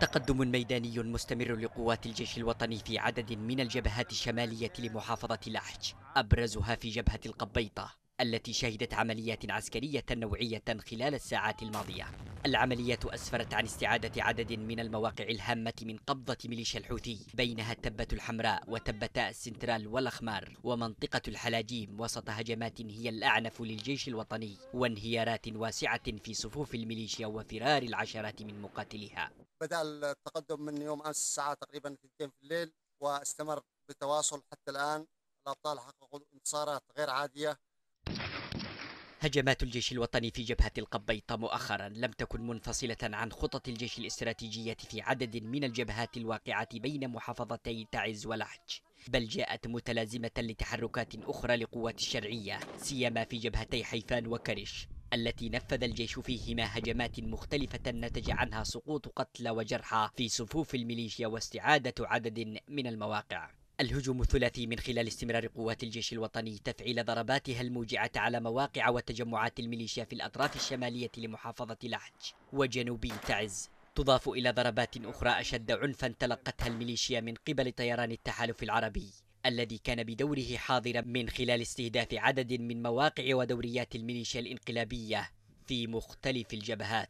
تقدم ميداني مستمر لقوات الجيش الوطني في عدد من الجبهات الشمالية لمحافظة لحج أبرزها في جبهة القبيطة التي شهدت عمليات عسكرية نوعية خلال الساعات الماضية العمليات أسفرت عن استعادة عدد من المواقع الهامة من قبضة ميليشيا الحوثي بينها التبة الحمراء وتبتا السنترال والأخمار ومنطقة الحلاجيم وسط هجمات هي الأعنف للجيش الوطني وانهيارات واسعة في صفوف الميليشيا وفرار العشرات من مقاتليها بدأ التقدم من يوم أمس الساعة تقريبا اثنتين في الليل واستمر بالتواصل حتى الآن الأبطال حققوا انتصارات غير عادية هجمات الجيش الوطني في جبهة القبيطة مؤخرا لم تكن منفصلة عن خطط الجيش الاستراتيجية في عدد من الجبهات الواقعة بين محافظتي تعز ولحج بل جاءت متلازمة لتحركات أخرى لقوات الشرعية سيما في جبهتي حيفان وكرش التي نفذ الجيش فيهما هجمات مختلفة نتج عنها سقوط قتلى وجرحى في صفوف الميليشيا واستعادة عدد من المواقع الهجوم الثلاثي من خلال استمرار قوات الجيش الوطني تفعيل ضرباتها الموجعة على مواقع وتجمعات الميليشيا في الأطراف الشمالية لمحافظة لحج وجنوب تعز تضاف إلى ضربات أخرى أشد عنفا تلقتها الميليشيا من قبل طيران التحالف العربي الذي كان بدوره حاضرا من خلال استهداف عدد من مواقع ودوريات الميليشيا الانقلابية في مختلف الجبهات